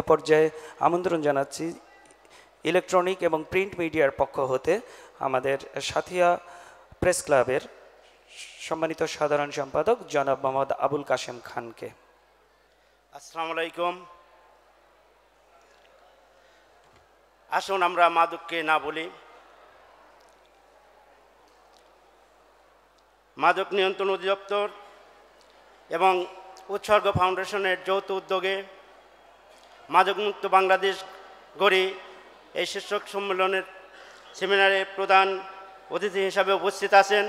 এ পর্যায়ে আমন্ত্রণ জানাচ্ছি ইলেকট্রনিক এবং প্রিন্ট মিডিয়ার পক্ষ হতে আমাদের সাথিয়া প্রেস ক্লাবের সম্মানিত সাধারণ সম্পাদক জনাব মোহাম্মদ আবুল কাশেম খানকে আসসালামু আলাইকুম আসুন আমরা মাদককে না বলি মাদক নিয়ন্ত্রণ অধিদপ্তর এবং উৎসর্গ ফাউন্ডেশনের যৌথ উদ্যোগে মাদকমুক্ত বাংলাদেশ গড়ে এই শীর্ষক সম্মেলনের সেমিনারে প্রধান অতিথি হিসাবে উপস্থিত আছেন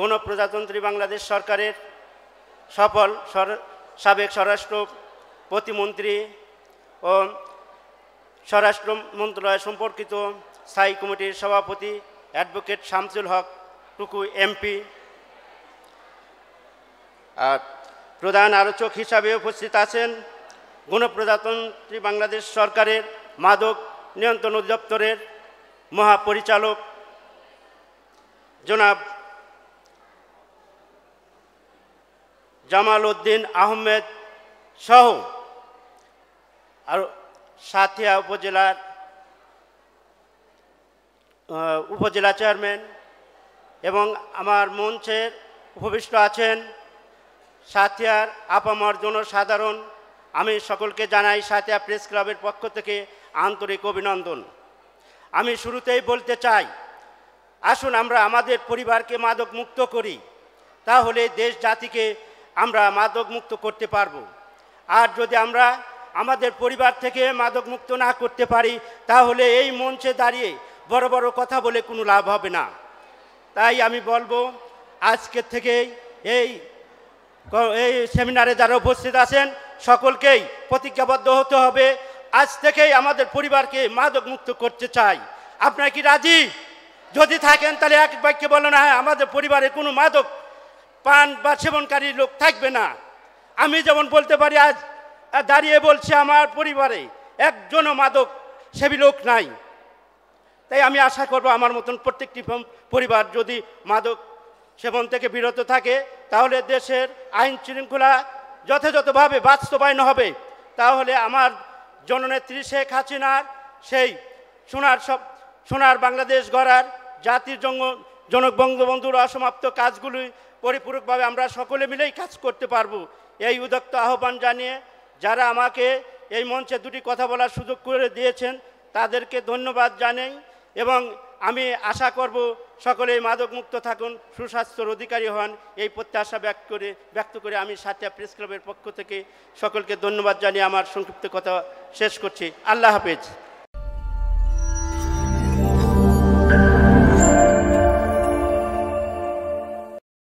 গণপ্রজাতন্ত্রী বাংলাদেশ সরকারের সফল সাবেক স্বরাষ্ট্র প্রতিমন্ত্রী ও স্বরাষ্ট্র মন্ত্রণালয় সম্পর্কিত স্থায়ী কমিটির সভাপতি অ্যাডভোকেট শামসুল হক টুকু এমপি আর প্রধান আলোচক হিসাবে উপস্থিত আছেন গণপ্রজাতন্ত্রী বাংলাদেশ সরকারের মাদক নিয়ন্ত্রণ অধিদপ্তরের মহাপরিচালক জনাব জামাল উদ্দিন আহমেদ সহ আর সাথিয়া উপজেলার উপজেলা চেয়ারম্যান এবং আমার মঞ্চের উপবিষ্ট আছেন সাথিয়ার আপামর জনসাধারণ আমি সকলকে জানাই সাথে প্রেস ক্লাবের পক্ষ থেকে আন্তরিক অভিনন্দন আমি শুরুতেই বলতে চাই আসুন আমরা আমাদের পরিবারকে মাদক মুক্ত করি তাহলে দেশ জাতিকে আমরা মাদক মুক্ত করতে পারব আর যদি আমরা আমাদের পরিবার থেকে মাদক মুক্ত না করতে পারি তাহলে এই মঞ্চে দাঁড়িয়ে বড় বড় কথা বলে কোনো লাভ হবে না তাই আমি বলবো আজকের থেকে এই এই সেমিনারে যারা উপস্থিত আছেন সকলকেই প্রতিজ্ঞাবদ্ধ হতে হবে আজ থেকেই আমাদের পরিবারকে মাদক মুক্ত করতে চাই আপনার কি রাজি যদি থাকেন তাহলে এক বাক্যে বলেন হ্যাঁ আমাদের পরিবারে কোনো মাদক পান বা সেবনকারী লোক থাকবে না আমি যেমন বলতে পারি আজ দাঁড়িয়ে বলছি আমার পরিবারে একজনও মাদক সেবী লোক নাই তাই আমি আশা করব আমার মতন প্রত্যেকটি পরিবার যদি মাদক সেবন থেকে বিরত থাকে তাহলে দেশের আইন শৃঙ্খলা যথাযথভাবে বাস্তবায়ন হবে তাহলে আমার জননেত্রী শেখ হাসিনার সেই সোনার সব সোনার বাংলাদেশ গড়ার জাতির জঙ্গ জনক বঙ্গবন্ধুর অসমাপ্ত কাজগুলি পরিপূরকভাবে আমরা সকলে মিলেই কাজ করতে পারব এই উদ্যক্ত আহ্বান জানিয়ে যারা আমাকে এই মঞ্চে দুটি কথা বলার সুযোগ করে দিয়েছেন তাদেরকে ধন্যবাদ জানাই এবং আমি আশা করব সকলেই মাদক মুক্ত থাকুন সুস্বাস্থ্যর অধিকারী হন এই প্রত্যাশা ব্যক্ত করে ব্যক্ত করে আমি সাথে প্রেস ক্লাবের পক্ষ থেকে সকলকে ধন্যবাদ জানিয়ে আমার সংক্ষিপ্ত কথা শেষ করছি আল্লাহ হাফেজ